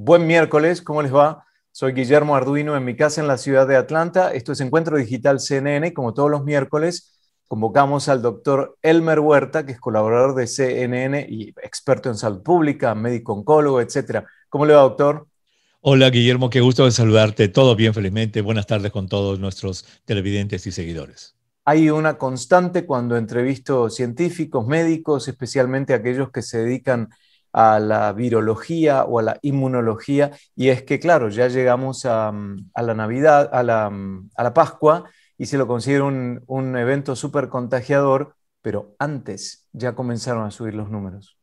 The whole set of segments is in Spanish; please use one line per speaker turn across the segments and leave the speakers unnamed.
Buen miércoles, ¿cómo les va? Soy Guillermo Arduino en mi casa en la ciudad de Atlanta. Esto es Encuentro Digital CNN. Como todos los miércoles, convocamos al doctor Elmer Huerta, que es colaborador de CNN y experto en salud pública, médico oncólogo, etc. ¿Cómo le va, doctor?
Hola, Guillermo, qué gusto de saludarte. Todo bien, felizmente. Buenas tardes con todos nuestros televidentes y seguidores.
Hay una constante cuando entrevisto científicos, médicos, especialmente aquellos que se dedican a a la virología o a la inmunología, y es que, claro, ya llegamos a, mm, la Navidad, mm, a la, Pascua, y se lo considera un, un evento súper contagiador, pero antes ya comenzaron a subir los números.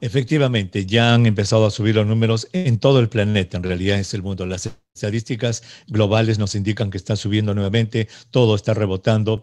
Efectivamente, ya han empezado a subir los números en todo el planeta, en realidad es el mundo. Las estadísticas globales nos indican que está subiendo nuevamente, todo está rebotando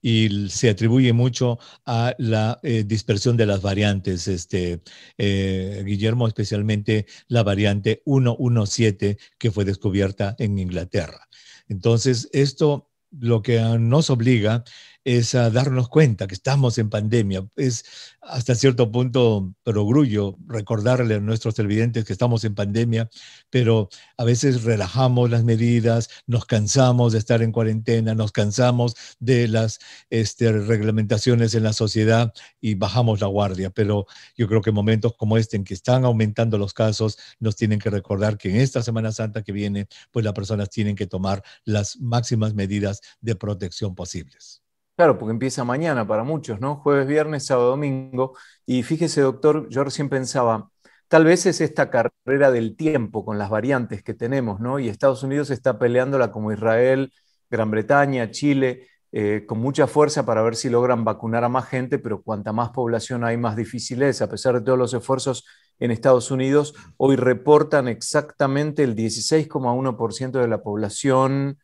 y se atribuye mucho a la eh, dispersión de las variantes, este, eh, Guillermo, especialmente la variante 117 que fue descubierta en Inglaterra. Entonces, esto lo que ah, nos obliga es darnos cuenta que estamos en pandemia. Es hasta cierto punto grullo recordarle a nuestros televidentes que estamos en pandemia, pero a veces relajamos las medidas, nos cansamos de estar en cuarentena, nos cansamos de las este, reglamentaciones en la sociedad y bajamos la guardia. Pero yo creo que momentos como este en que están aumentando los casos nos tienen que recordar que en esta Semana Santa que viene, pues las personas tienen que tomar las máximas medidas de protección posibles.
Claro, porque empieza mañana para muchos, ¿no? Jueves, viernes, sábado, domingo. Y fíjese, doctor, yo recién pensaba, tal vez es esta carrera del tiempo con las variantes que tenemos, ¿no? Y Estados Unidos está peleándola como Israel, Gran Bretaña, Chile, eh, con mucha fuerza para ver si logran vacunar a más gente, pero cuanta más población hay, más difícil es. A pesar de todos los esfuerzos en Estados Unidos, hoy reportan exactamente el 16,1% de la población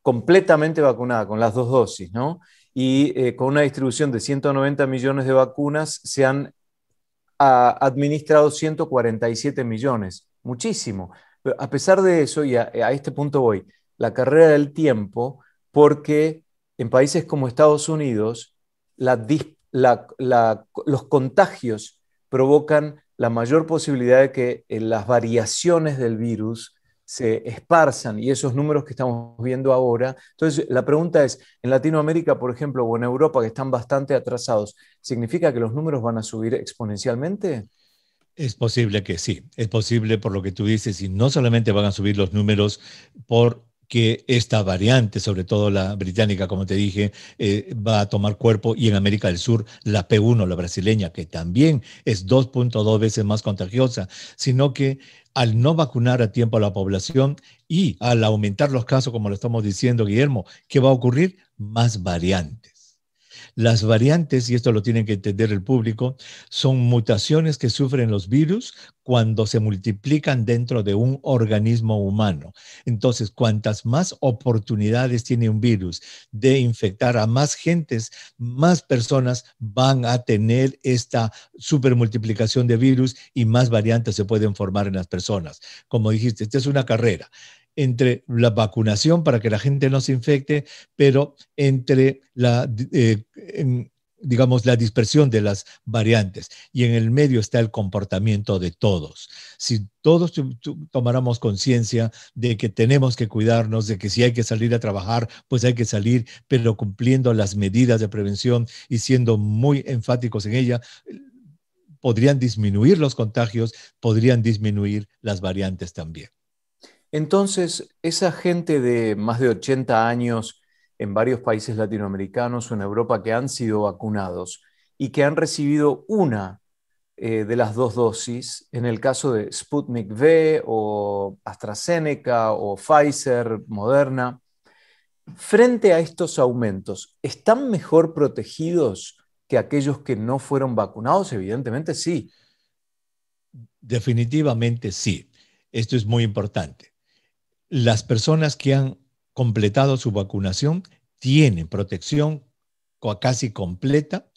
completamente vacunada con las dos dosis, ¿no? y eh, con una distribución de 190 millones de vacunas se han administrado 147 millones, muchísimo. a pesar de eso, y a, este punto voy, la carrera del tiempo, porque en países como Estados Unidos, los contagios provocan la mayor posibilidad de que eh, las variaciones del virus se esparzan y esos números que estamos viendo ahora. Entonces, la pregunta es, en Latinoamérica, por ejemplo, o en Europa, que están bastante atrasados, ¿significa que los números van a subir exponencialmente?
Es posible que sí, es posible por lo que tú dices, y no solamente van a subir los números por que esta variante, sobre todo la británica, como te dije, eh, va a tomar cuerpo y en América del Sur la P1, la brasileña, que también es 2.2 veces más contagiosa, sino que al no vacunar a tiempo a la población y al aumentar los casos, como lo estamos diciendo, Guillermo, ¿qué va a ocurrir? Más variantes. Las variantes, y esto lo tiene que entender el público, son mutaciones que sufren los virus cuando se multiplican dentro de un organismo humano. Entonces, cuantas más oportunidades tiene un virus de infectar a más gentes, más personas van a tener esta supermultiplicación de virus y más variantes se pueden formar en las personas. Como dijiste, esta es una carrera entre la vacunación para que la gente no se infecte, pero entre la, eh, digamos, la dispersión de las variantes. Y en el medio está el comportamiento de todos. Si todos tomáramos conciencia de que tenemos que cuidarnos, de que si hay que salir a trabajar, pues hay que salir, pero cumpliendo las medidas de prevención y siendo muy enfáticos en ella, podrían disminuir los contagios, podrían disminuir las variantes también.
Entonces, esa gente de más de 80 años en varios países latinoamericanos o en Europa que han sido vacunados y que han recibido una eh, de las dos dosis, en el caso de Sputnik V o AstraZeneca o Pfizer, Moderna, frente a estos aumentos, ¿están mejor protegidos que aquellos que no fueron vacunados? Evidentemente sí.
Definitivamente sí. Esto es muy importante las personas que han completado su vacunación tienen protección casi completa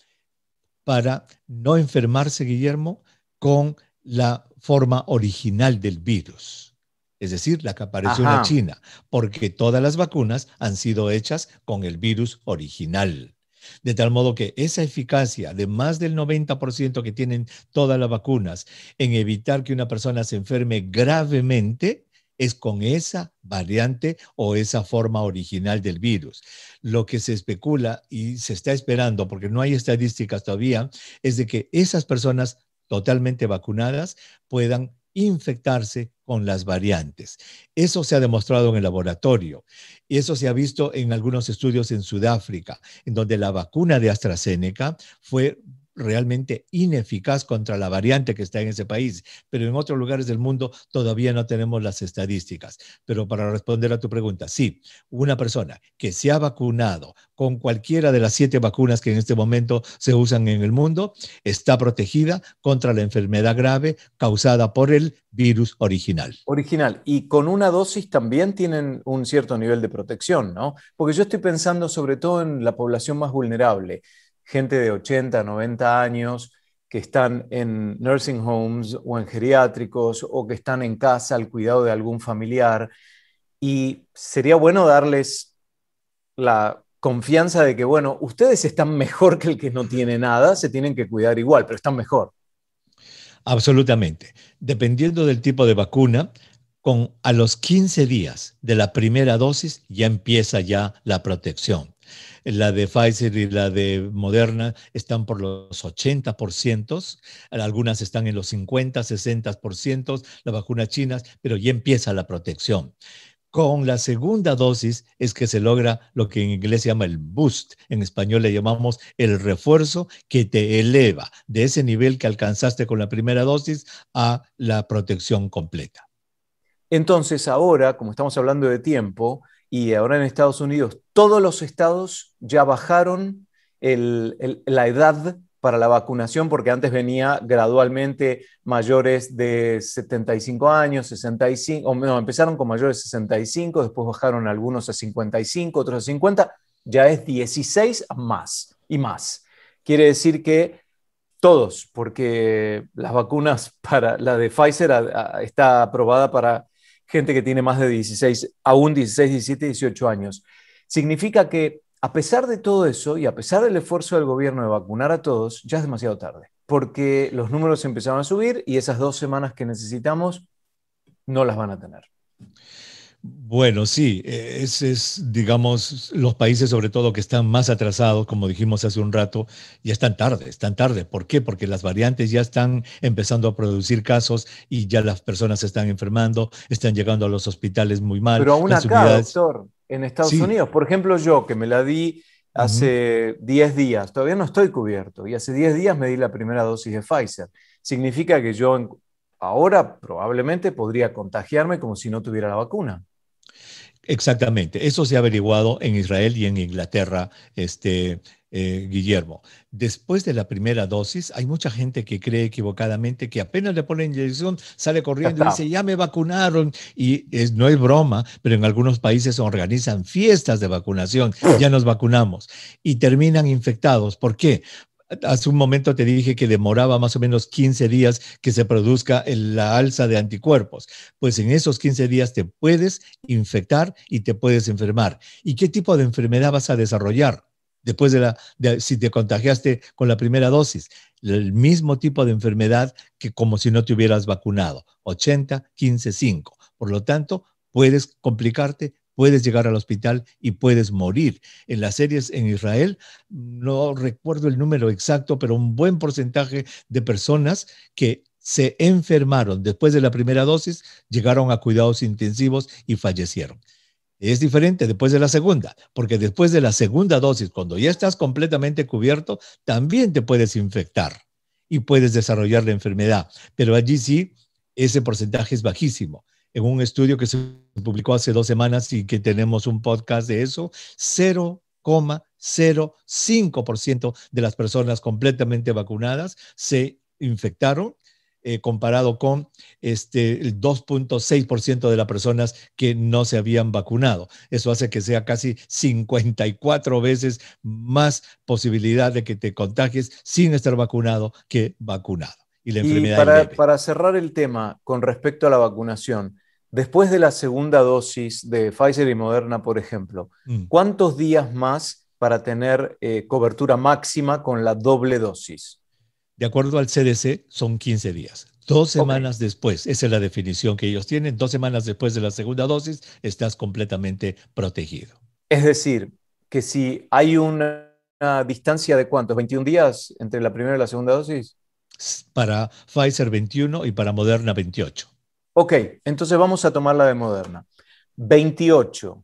para no enfermarse, Guillermo, con la forma original del virus, es decir, la que apareció en China, porque todas las vacunas han sido hechas con el virus original. De tal modo que esa eficacia de más del 90% que tienen todas las vacunas en evitar que una persona se enferme gravemente es con esa variante o esa forma original del virus. Lo que se especula y se está esperando, porque no hay estadísticas todavía, es de que esas personas totalmente vacunadas puedan infectarse con las variantes. Eso se ha demostrado en el laboratorio y eso se ha visto en algunos estudios en Sudáfrica, en donde la vacuna de AstraZeneca fue realmente ineficaz contra la variante que está en ese país, pero en otros lugares del mundo todavía no tenemos las estadísticas. Pero para responder a tu pregunta, sí, una persona que se ha vacunado con cualquiera de las siete vacunas que en este momento se usan en el mundo está protegida contra la enfermedad grave causada por el virus original.
Original. Y con una dosis también tienen un cierto nivel de protección, ¿no? Porque yo estoy pensando sobre todo en la población más vulnerable gente de 80, 90 años que están en nursing homes o en geriátricos o que están en casa al cuidado de algún familiar. Y sería bueno darles la confianza de que, bueno, ustedes están mejor que el que no tiene nada, se tienen que cuidar igual, pero están mejor.
Absolutamente. Dependiendo del tipo de vacuna, con a los 15 días de la primera dosis ya empieza ya la protección. La de Pfizer y la de Moderna están por los 80%, algunas están en los 50, 60%, las vacunas chinas, pero ya empieza la protección. Con la segunda dosis es que se logra lo que en inglés se llama el boost, en español le llamamos el refuerzo que te eleva de ese nivel que alcanzaste con la primera dosis a la protección completa.
Entonces, ahora, como estamos hablando de tiempo, y ahora en Estados Unidos todos los estados ya bajaron la edad para la vacunación porque antes venía gradualmente mayores de 75 años, 65, o no, empezaron con mayores de 65, después bajaron algunos a 55, otros a 50, ya es 16 más y más. Quiere decir que todos, porque las vacunas para la de Pfizer está aprobada para gente que tiene más de 16, aún 16, 17, 18 años. Significa que a pesar de todo eso y a pesar del esfuerzo del gobierno de vacunar a todos, ya es demasiado tarde, porque los números empezaron a subir y esas dos semanas que necesitamos no las van a tener.
Bueno, sí, e, ese es, digamos, los países sobre todo que están más atrasados, como dijimos hace un rato, ya están tarde, están tarde. ¿Por qué? Porque las variantes ya están empezando a producir casos y ya las personas se están enfermando, están llegando a los hospitales muy mal. Pero aún acá, doctor,
en Estados Unidos, por ejemplo, yo que me la di hace 10 días, todavía no estoy cubierto y hace 10 días me di la primera dosis de Pfizer. Significa que yo ahora probablemente podría contagiarme como si no tuviera la vacuna.
Exactamente, eso se ha averiguado en Israel y en Inglaterra, este, eh, Guillermo. Después de la primera dosis, hay mucha gente que cree equivocadamente que apenas le ponen inyección, sale corriendo y dice, ya me vacunaron. Y no es broma, pero en algunos países organizan fiestas de vacunación, ya nos vacunamos. Y terminan infectados. ¿Por qué? hace un momento te dije que demoraba más o menos 15 días que se produzca la alza de anticuerpos. Pues en esos 15 días te puedes infectar y te puedes enfermar. ¿Y qué tipo de enfermedad vas a desarrollar? después de la, si te contagiaste con la primera dosis, el mismo tipo de enfermedad que como si no te hubieras vacunado, 80, 15, 5. Por lo tanto, puedes complicarte, puedes llegar al hospital y puedes morir. En las series en Israel, no recuerdo el número exacto, pero un buen porcentaje de personas que se enfermaron después de la primera dosis, llegaron a cuidados intensivos y fallecieron. Es diferente después de la segunda, porque después de la segunda dosis, cuando ya estás completamente cubierto, también te puedes infectar y puedes desarrollar la enfermedad. Pero allí sí, ese porcentaje es bajísimo en un estudio que se publicó hace dos semanas y que tenemos un podcast de eso, 0,05% de las personas completamente vacunadas se infectaron. Eh, comparado con este, el 2.6% de las personas que no se habían vacunado. Eso hace que sea casi 54 veces más posibilidad de que te contagies sin estar vacunado que vacunado y
para, cerrar el tema con respecto a la vacunación, después de la segunda dosis de Pfizer y Moderna, por ejemplo, mm. ¿cuántos días más para tener eh, cobertura máxima con la doble dosis?
De acuerdo al CDC, son 15 días. Dos semanas después, esa es la definición que ellos tienen, dos semanas después de la segunda dosis, estás
completamente
protegido.
Es decir, que si hay una, una distancia de cuántos, 21 días entre la primera y la segunda dosis
para Pfizer 21 y para Moderna 28.
Ok, entonces vamos a tomar la de Moderna. 28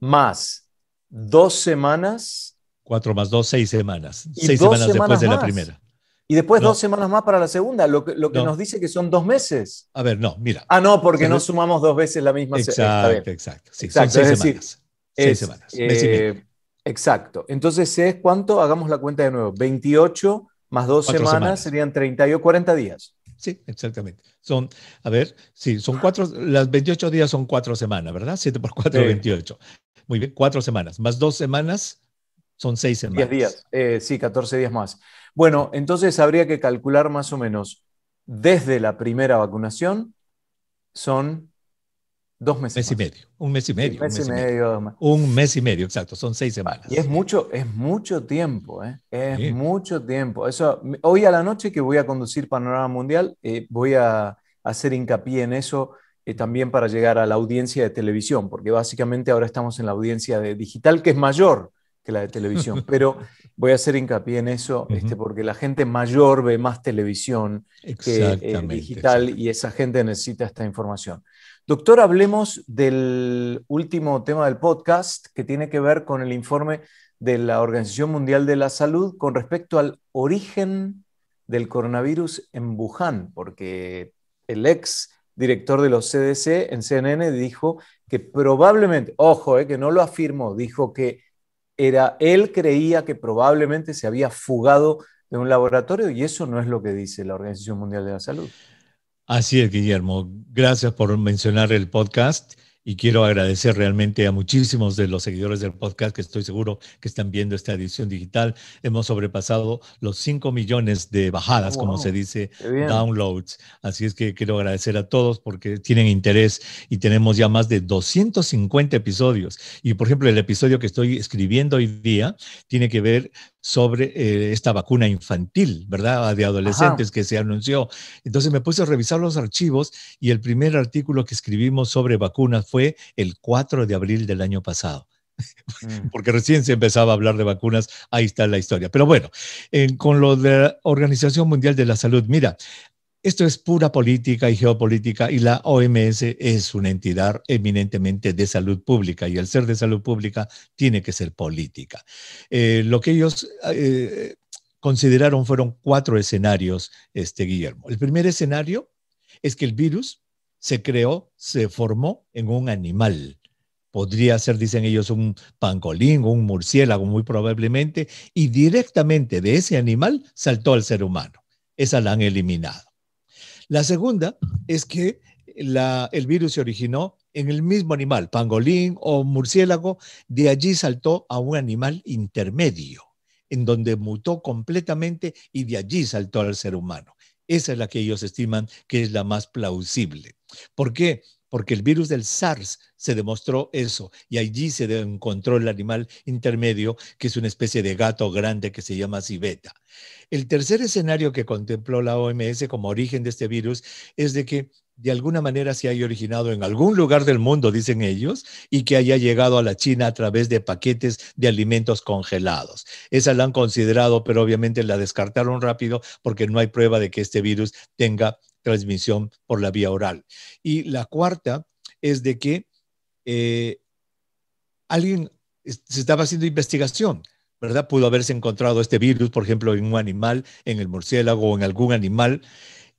más dos semanas.
Cuatro más dos, seis semanas. Y semanas, después de la primera.
Y después dos semanas más para la segunda, lo que, nos dice que son dos meses.
A ver, no, mira. Ah, no, porque no
sumamos dos veces la misma Exacto, exacto. Sí, semanas. semanas. Eh, exacto. Entonces es cuánto, hagamos la cuenta de nuevo. 28 más dos semanas, serían 30 o 40 días.
Sí, exactamente. Son, a ver, sí, son cuatro, las 28 días son cuatro semanas, ¿verdad? 7 por 4, 28. Muy bien, cuatro semanas. Más dos semanas son seis semanas. 10 días,
eh, sí, 14 días más. Bueno, entonces habría que calcular más o menos desde la primera vacunación, son Dos meses. y medio.
Un mes y medio. Un mes, y, medio,
Un mes y medio, exacto. Son seis semanas. Y es mucho, es mucho tiempo, ¿eh? Es mucho tiempo. Eso, hoy a la noche que voy a conducir Panorama Mundial, eh, voy a hacer hincapié en eso eh, también para llegar a la audiencia de televisión, porque básicamente ahora estamos en la audiencia de digital, que es mayor que la de televisión. Pero voy a hacer hincapié en eso, este, porque la gente mayor ve más televisión que eh, digital y esa gente necesita esta información. Doctor, hablemos del último tema del podcast que tiene que ver con el informe de la Organización Mundial de la Salud con respecto al origen del coronavirus en Wuhan, porque el ex director de los CDC en CNN dijo que probablemente, ojo, eh, que no lo afirmó, dijo que era, él creía que probablemente se había fugado de un laboratorio y eso no es lo que dice la Organización Mundial de la Salud.
Así es, Guillermo. Gracias por mencionar el podcast y quiero agradecer realmente a muchísimos de los seguidores del podcast que estoy seguro que están viendo esta edición digital. Hemos sobrepasado los 5 millones de bajadas, como se dice, downloads. Así es que quiero agradecer a todos porque tienen interés y tenemos ya más de 250 episodios. Y por ejemplo, el episodio que estoy escribiendo hoy día tiene que ver sobre eh, esta vacuna infantil, ¿verdad? De adolescentes que se anunció. Entonces me puse a revisar los archivos y el primer artículo que escribimos sobre vacunas fue el 4 de abril del año pasado mm. porque recién se empezaba a hablar de vacunas, ahí está la historia. Pero bueno, con lo de la Organización Mundial de la Salud, mira, esto es pura política y geopolítica y la OMS es una entidad eminentemente de salud pública y el ser de salud pública tiene que ser política. Eh, lo que ellos eh, consideraron fueron cuatro escenarios, este Guillermo. El primer escenario es que el virus se creó, se formó en un animal. Podría ser, dicen ellos, un pangolín un murciélago muy probablemente, y directamente de ese animal saltó al ser humano. Esa la han eliminado. La segunda es que el virus se originó en el mismo animal, pangolín o murciélago, de allí saltó a un animal intermedio, en donde mutó completamente y de allí saltó al ser humano. Esa es la que ellos estiman que es la más plausible. ¿Por qué? porque el virus del SARS se demostró eso y allí se encontró el animal intermedio, que es una especie de gato grande que se llama civeta. El tercer escenario que contempló la OMS como origen de este virus es de que de alguna manera se haya originado en algún lugar del mundo, dicen ellos, y que haya llegado a la China a través de paquetes de alimentos congelados. Esa la han considerado, pero obviamente la descartaron rápido porque no hay prueba de que este virus tenga transmisión por la vía oral. Y la cuarta es de que eh, alguien se estaba haciendo investigación. ¿Verdad? Pudo haberse encontrado este virus, por ejemplo, en un animal, en el murciélago o en algún animal,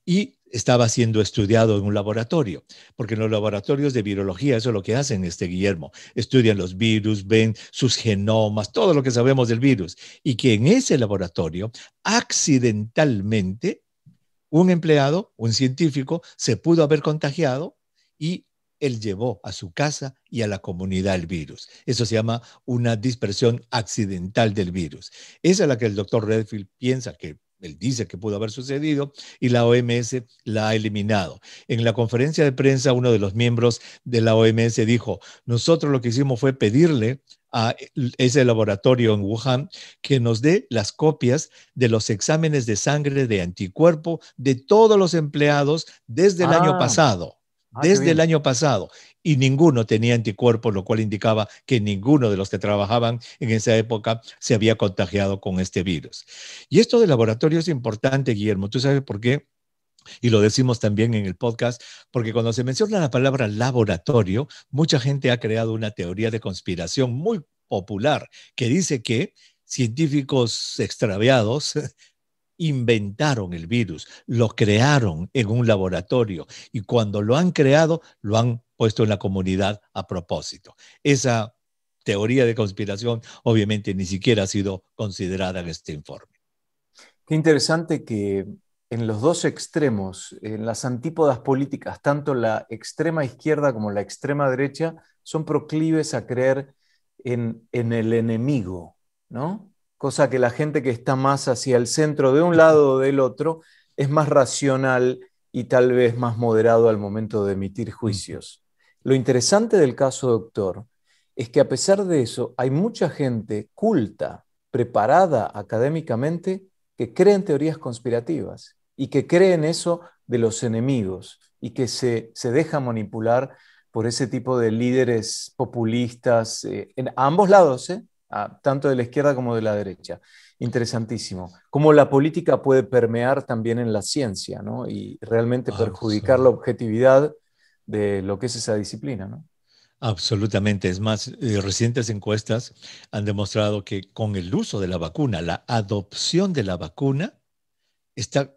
y estaba siendo estudiado en un laboratorio, porque en los laboratorios de virología eso es lo que hacen este Guillermo, estudian los virus, ven sus genomas, todo lo que sabemos del virus, y que en ese laboratorio accidentalmente un empleado, un científico, se pudo haber contagiado y él llevó a su casa y a la comunidad el virus. Eso se llama una dispersión accidental del virus. Esa es la que el doctor Redfield piensa que él dice que pudo haber sucedido, y la OMS la ha eliminado. En la conferencia de prensa, uno de los miembros de la OMS dijo, nosotros lo que hicimos fue pedirle a ese laboratorio en Wuhan que nos dé las copias de los exámenes de sangre de anticuerpo de todos los empleados desde el año ah. pasado. Ah, desde el año pasado y ninguno tenía anticuerpos, lo cual indicaba que ninguno de los que trabajaban en esa época se había contagiado con este virus. Y esto del laboratorio es importante, Guillermo. ¿Tú sabes por qué? y lo decimos también en el podcast, porque cuando se menciona la palabra laboratorio, mucha gente ha creado una teoría de conspiración muy popular que dice que científicos extraviados inventaron el virus, lo crearon en un laboratorio y cuando lo han creado, lo han puesto en la comunidad a propósito. Esa teoría de conspiración obviamente ni siquiera ha sido considerada en este informe.
Qué interesante que en los dos extremos, en las antípodas políticas, tanto la extrema izquierda como la extrema derecha, son proclives a creer en, el enemigo, ¿no? Cosa que la gente que está más hacia el centro de un lado o del otro es más racional y tal vez más moderado al momento de emitir juicios. Lo interesante del caso, doctor, es que a pesar de eso hay mucha gente culta, preparada académicamente, que cree en teorías conspirativas y que cree en eso de los enemigos y que se, se deja manipular por ese tipo de líderes populistas eh, en, ambos lados, ¿eh? ah, tanto de la izquierda como de la derecha. Interesantísimo. Cómo la política puede permear también en la ciencia y realmente ah, perjudicar la objetividad de lo que es esa disciplina, ¿no?
Absolutamente. Es más, eh, recientes encuestas han demostrado que con el uso de la vacuna, la adopción de la vacuna está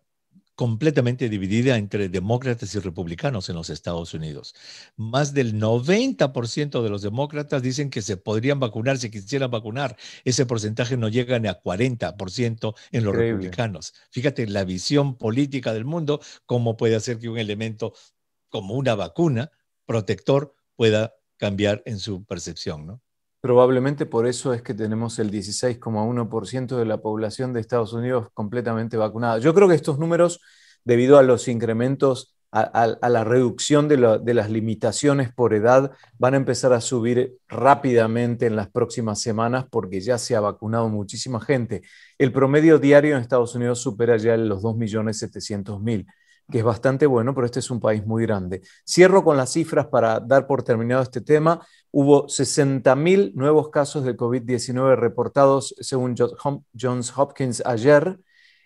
completamente dividida entre demócratas y republicanos en los Estados Unidos. Más del 90% de los demócratas dicen que se podrían vacunar si quisieran vacunar. Ese porcentaje no llega ni a 40% en los republicanos. Fíjate la visión política del mundo, cómo puede hacer que un elemento como una vacuna protector pueda cambiar
en su percepción, ¿no? Probablemente por eso es que tenemos el 16,1% de la población de Estados Unidos completamente vacunada. Yo creo que estos números, debido a los incrementos, a, la reducción de, de, las limitaciones por edad, van a empezar a subir rápidamente en las próximas semanas porque ya se ha vacunado muchísima gente. El promedio diario en Estados Unidos supera ya los 2.700.000 que es bastante bueno, pero este es un país muy grande. Cierro con las cifras para dar por terminado este tema. Hubo 60.000 nuevos casos de COVID-19 reportados según Johns Hopkins ayer.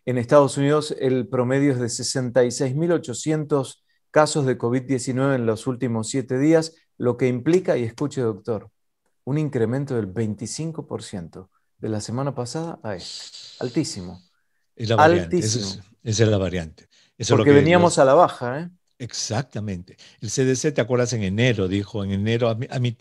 En Estados Unidos el promedio es de 66.800 casos de COVID-19 en los últimos siete días, lo que implica, y escuche doctor, un incremento del 25% de la semana pasada a este. Altísimo. Es la esa
es la variante. Porque veníamos
a la baja, ¿eh?
Exactamente. El CDC, ¿te acuerdas? En enero dijo, en enero,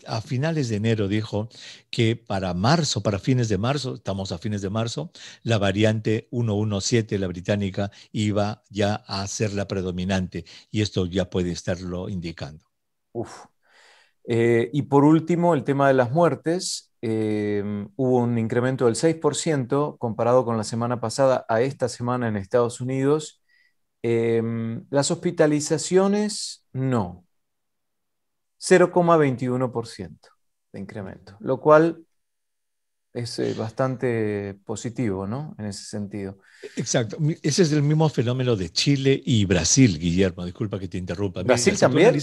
a, finales de enero dijo que para marzo, para fines de marzo, estamos a fines de marzo, la variante 117, la británica, iba ya a ser la predominante y esto ya puede estarlo indicando.
Uf. Eh, y por último, el tema de las muertes. Em, hubo un incremento del 6% comparado con la semana pasada a esta semana en Estados Unidos Em, las hospitalizaciones, no. 0,21% de incremento, lo cual es eh, bastante positivo, ¿no? En ese sentido.
Exacto. Ese es el mismo fenómeno de Chile y Brasil, Guillermo. Disculpa que te interrumpa. ¿Brasil también?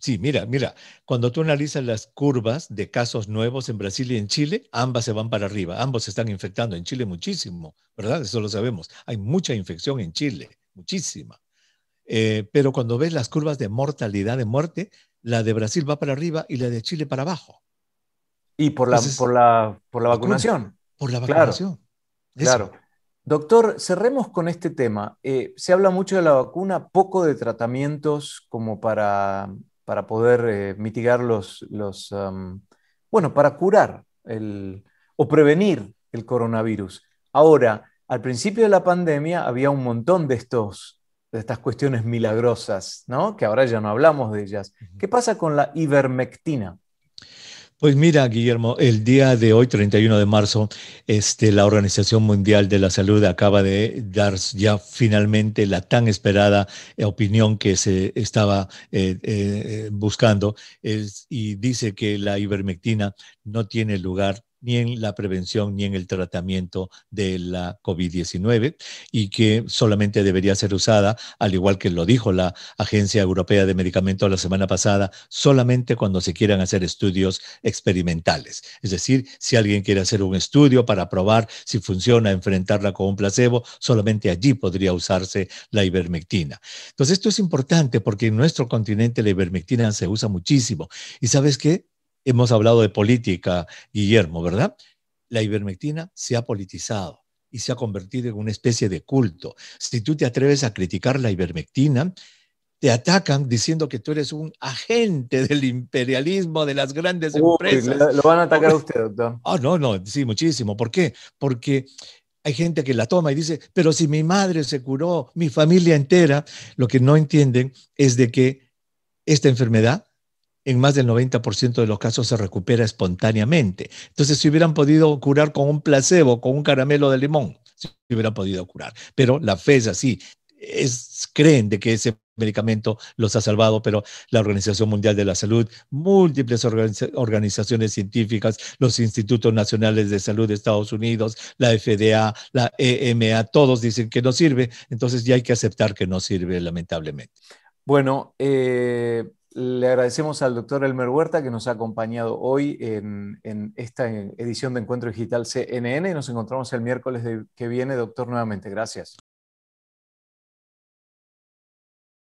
sí, mira, mira. Cuando tú analizas las curvas de casos nuevos en Brasil y en Chile, ambas se van para arriba. Ambos se están infectando. En Chile muchísimo, ¿verdad? Eso lo sabemos. Hay mucha infección en Chile muchísima. Eh, pero cuando ves las curvas de mortalidad, de muerte, la de Brasil va para arriba y la de
Chile para abajo. Y por la, por por la vacunación. Por la vacunación. Claro. Doctor, cerremos con este tema. Eh, se habla mucho de la vacuna, poco de tratamientos como para, para poder eh, mitigar los, los um, bueno, para curar o prevenir el coronavirus. Ahora, al principio de la pandemia había un montón de, estos, de estas cuestiones milagrosas, ¿no? que ahora ya no hablamos de ellas. ¿Qué pasa con la ivermectina?
Pues mira, Guillermo, el día de hoy, 31 de marzo, este, la Organización Mundial de la Salud acaba de dar ya finalmente la tan esperada eh, opinión que se estaba eh, eh, buscando y dice que la ivermectina no tiene lugar ni en la prevención ni en el tratamiento de la COVID-19 y que solamente debería ser usada, al igual que lo dijo la Agencia Europea de Medicamentos la semana pasada, solamente cuando se quieran hacer estudios experimentales. Es decir, si alguien quiere hacer un estudio para probar si funciona enfrentarla con un placebo, solamente allí podría usarse la ivermectina. Entonces, esto es importante porque en nuestro continente la ivermectina se usa muchísimo. ¿Y sabes qué? hemos hablado de política, Guillermo, ¿verdad? La ivermectina se ha politizado y se ha convertido en una especie de culto. Si tú te atreves a criticar la ivermectina, te atacan diciendo que tú eres un agente del imperialismo de las
grandes empresas. Lo, van a atacar a usted, doctor.
Ah, no, no, sí, muchísimo. ¿Por qué? Porque hay gente que la toma y dice, pero si mi madre se curó, mi familia entera, lo que no entienden es de que esta enfermedad en más del 90% de los casos se recupera espontáneamente. Entonces, si hubieran podido curar con un placebo, con un caramelo de limón, si hubieran podido curar. Pero la fe sí, Es, creen de que ese medicamento los ha salvado, pero la Organización Mundial de la Salud, múltiples organizaciones científicas, los institutos nacionales de salud de Estados Unidos, la FDA, la EMA, todos dicen que no sirve, entonces ya hay que aceptar que no sirve, lamentablemente.
Bueno, eh, le agradecemos al doctor Elmer Huerta que nos ha acompañado hoy en, esta edición de Encuentro Digital CNN. Nos encontramos el miércoles que viene, doctor, nuevamente. Gracias.